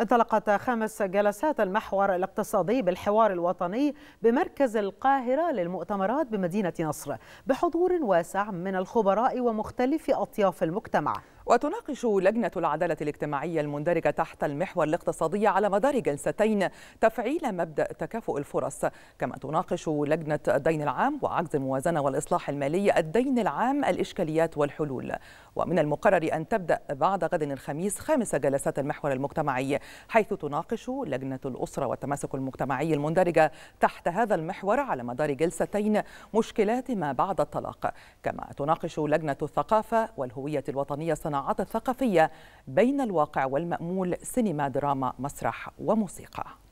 انطلقت خامس جلسات المحور الاقتصادي بالحوار الوطني بمركز القاهرة للمؤتمرات بمدينة نصر بحضور واسع من الخبراء ومختلف أطياف المجتمع وتناقش لجنة العدالة الاجتماعية المندرجة تحت المحور الاقتصادي على مدار جلستين تفعيل مبدأ تكافؤ الفرص كما تناقش لجنة الدين العام وعجز الموازنة والإصلاح المالي الدين العام الإشكاليات والحلول ومن المقرر أن تبدأ بعد غد الخميس خامس جلسات المحور المجتمعي حيث تناقش لجنة الأسرة والتماسك المجتمعي المندرجة تحت هذا المحور على مدار جلستين مشكلات ما بعد الطلاق كما تناقش لجنة الثقافة والهوية الوطنية صناعية الصناعات الثقافية بين الواقع والمأمول سينما دراما مسرح وموسيقى